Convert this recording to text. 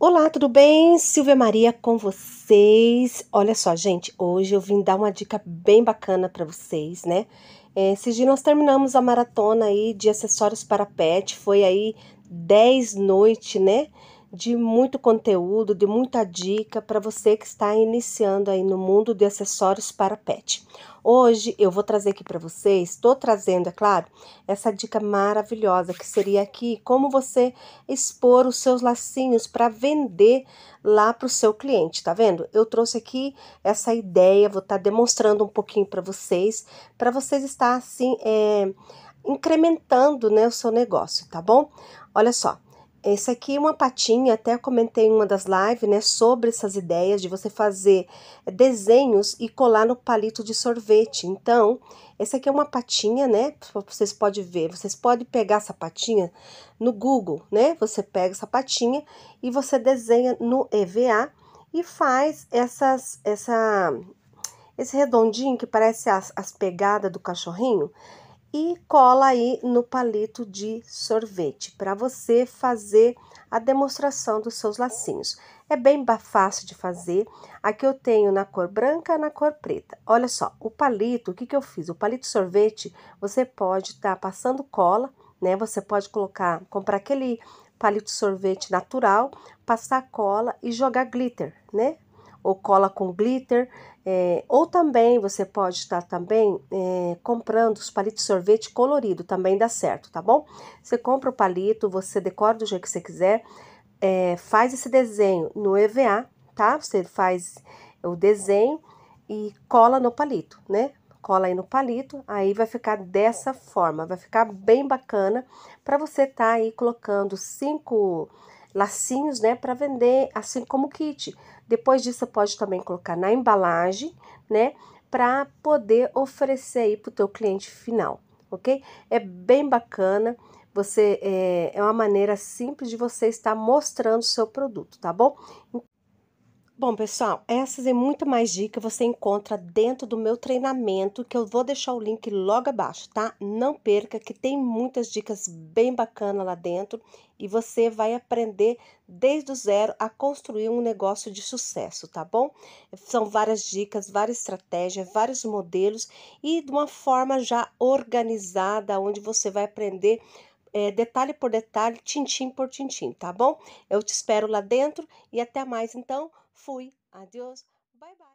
Olá, tudo bem? Silvia Maria com vocês. Olha só, gente, hoje eu vim dar uma dica bem bacana para vocês, né? É, esses dias nós terminamos a maratona aí de acessórios para pet, foi aí 10 noites, né? de muito conteúdo, de muita dica para você que está iniciando aí no mundo de acessórios para pet. Hoje eu vou trazer aqui para vocês, estou trazendo, é claro, essa dica maravilhosa que seria aqui como você expor os seus lacinhos para vender lá para o seu cliente, tá vendo? Eu trouxe aqui essa ideia, vou estar tá demonstrando um pouquinho para vocês, para vocês estar assim é, incrementando né, o seu negócio, tá bom? Olha só, esse aqui é uma patinha, até comentei em uma das lives, né, sobre essas ideias de você fazer eh, desenhos e colar no palito de sorvete. Então, esse aqui é uma patinha, né, vocês podem ver, vocês podem pegar essa patinha no Google, né, você pega essa patinha e você desenha no EVA e faz essas, essa, esse redondinho que parece as, as pegadas do cachorrinho, e cola aí no palito de sorvete para você fazer a demonstração dos seus lacinhos. É bem fácil de fazer. Aqui eu tenho na cor branca, na cor preta. Olha só, o palito, o que, que eu fiz? O palito sorvete, você pode estar tá passando cola, né? Você pode colocar, comprar aquele palito sorvete natural, passar cola e jogar glitter, né? ou cola com glitter. É, ou também você pode estar tá também é, comprando os palitos de sorvete colorido, também dá certo, tá bom? Você compra o palito, você decora do jeito que você quiser, é, faz esse desenho no EVA, tá? Você faz o desenho e cola no palito, né? Cola aí no palito, aí vai ficar dessa forma, vai ficar bem bacana para você estar tá aí colocando cinco lacinhos, né, para vender, assim como kit. Depois disso, pode também colocar na embalagem, né, para poder oferecer aí para o teu cliente final, ok? É bem bacana. Você é, é uma maneira simples de você estar mostrando o seu produto, tá bom? Bom, pessoal, essas e muito mais dicas você encontra dentro do meu treinamento, que eu vou deixar o link logo abaixo, tá? Não perca, que tem muitas dicas bem bacanas lá dentro e você vai aprender desde o zero a construir um negócio de sucesso, tá bom? São várias dicas, várias estratégias, vários modelos e de uma forma já organizada, onde você vai aprender é, detalhe por detalhe, tintim por tintim, tá bom? Eu te espero lá dentro e até mais então. Fui, adiós, bye bye.